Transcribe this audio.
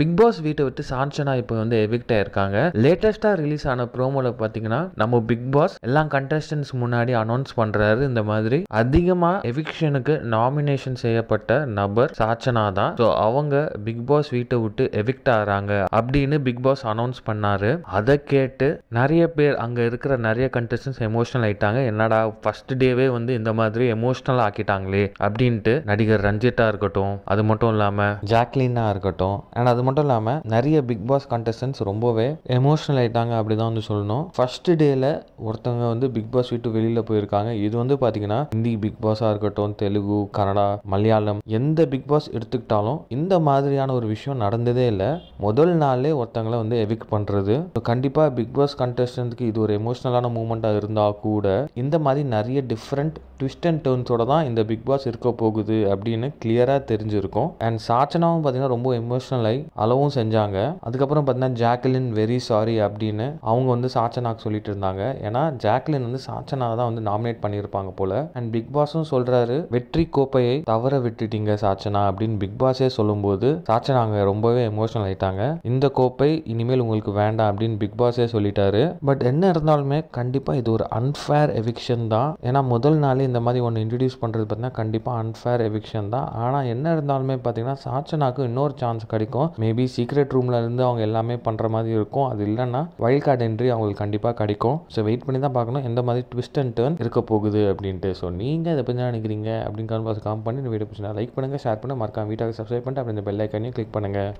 big pass வீட்டை விட்டு சாஞ்சனா இப்போ வந்து எவிக்ட் ஆயிருக்காங்க லேட்டஸ்டா ரிலீஸ் ஆன ப்ரோமோல பாத்தீங்கன்னா நம்ம பிக் பாஸ் எல்லாம் கண்டஸ்டன்ஸ் முன்னாடி அனௌன்ஸ் பண்ணுறாரு இந்த மாதிரி அதிகமாக எவிக்ஷனுக்கு நாமினேஷன் செய்யப்பட்ட நபர் சாச்சனா தான் ஸோ அவங்க பிக் பாஸ் வீட்டை விட்டு எவிக்ட் ஆகிறாங்க அப்படின்னு பிக் பாஸ் அனௌன்ஸ் பண்ணாரு அதை கேட்டு நிறைய பேர் அங்கே இருக்கிற நிறைய கண்டஸ்டன்ஸ் எமோஷனல் ஆயிட்டாங்க என்னடா ஃபர்ஸ்ட் டேவே வந்து இந்த மாதிரி எமோஷனல் ஆக்கிட்டாங்களே அப்படின்ட்டு நடிகர் ரஞ்சித்தா இருக்கட்டும் அது மட்டும் இல்லாமல் ஜாக்லினா இருக்கட்டும் ஆனால் அது அது மட்டும் இல்லாமல் நிறைய பிக் பாஸ் கண்டஸ்டன்ஸ் ரொம்பவே எமோஷனல் ஆகிட்டாங்க அப்படி தான் வந்து சொல்லணும் ஃபர்ஸ்ட் டேயில் ஒருத்தவங்க வந்து பிக் பாஸ் வீட்டு வெளியில் போயிருக்காங்க இது வந்து பார்த்தீங்கன்னா ஹிந்தி பிக் பாஸாக இருக்கட்டும் தெலுங்கு கன்னடா மலையாளம் எந்த பிக் பாஸ் எடுத்துக்கிட்டாலும் இந்த மாதிரியான ஒரு விஷயம் நடந்ததே இல்லை முதல் நாளே ஒருத்தங்களை வந்து எவிக் பண்ணுறது கண்டிப்பாக பிக் பாஸ் கண்டஸ்டன்ஸ்க்கு இது ஒரு எமோஷனலான மூமெண்ட்டாக இருந்தால் கூட இந்த மாதிரி நிறைய டிஃப்ரெண்ட் ட்விஸ்ட் அண்ட் டேர்ன்ஸோட தான் இந்த பிக் பாஸ் இருக்க போகுது அப்படின்னு கிளியராக தெரிஞ்சிருக்கும் அண்ட் சாச்சனாவும் பார்த்தீங்கன்னா ரொம்ப எமோஷனல் ஆகி அளவும் செஞ்சாங்க அதுக்கப்புறம் பார்த்தீங்கன்னா ஜாக்லின் வெரி சாரி அப்படின்னு அவங்க வந்து சாச்சனாக்கு சொல்லிட்டு இருந்தாங்க ஏன்னா ஜாக்லின் வந்து சாச்சனா தான் வந்து நாமினேட் பண்ணியிருப்பாங்க போல அண்ட் பிக் பாஸும் சொல்றாரு வெற்றி கோப்பையை தவற விட்டுட்டீங்க சாச்சனா அப்படின்னு பிக் பாஸே சொல்லும்போது சாச்சனாங்க ரொம்பவே எமோஷனல் ஆயிட்டாங்க இந்த கோப்பை இனிமேல் உங்களுக்கு வேண்டாம் அப்படின்னு பிக் பாஸே சொல்லிட்டாரு பட் என்ன இருந்தாலுமே கண்டிப்பாக இது ஒரு அன்ஃபேர் எவிக்ஷன் தான் ஏன்னா முதல் நாளே இந்த மாதிரி ஒன்று இன்ட்ரடியூஸ் பண்ணுறது பார்த்தீங்கன்னா கண்டிப்பாக அன்ஃபேர் எவிக்ஷன் தான் ஆனால் என்ன இருந்தாலுமே பார்த்தீங்கன்னா சாச்சனாக்கு இன்னொரு சான்ஸ் கிடைக்கும் மேபி சீக்ரெட் ரூமில் இருந்து அவங்க எல்லாமே பண்ணுற மாதிரி இருக்கும் அது இல்லைன்னா வைல்ட் கார்டு என்ட்ரி அவங்களுக்கு கண்டிப்பாக கிடைக்கும் ஸோ வெயிட் பண்ணி தான் பார்க்கணும் எந்த மாதிரி ட்விஸ்ட் அண்ட் டேர்ன் இருக்க போகுது அப்படின்ட்டு ஸோ நீங்கள் இதை பற்றி நினைக்கிறீங்க அப்படின்னு கான்பாஸ் காம் பண்ணி இந்த வீடியோ பிடிச்சினா லைக் பண்ணுங்கள் ஷேர் பண்ணுங்கள் மறக்காம வீட்டாக சப்ஸ்கிரைப் பண்ணிட்டு அப்புறம் இந்த பெல் ஐக்கானையும் கிளிக் பண்ணுங்கள்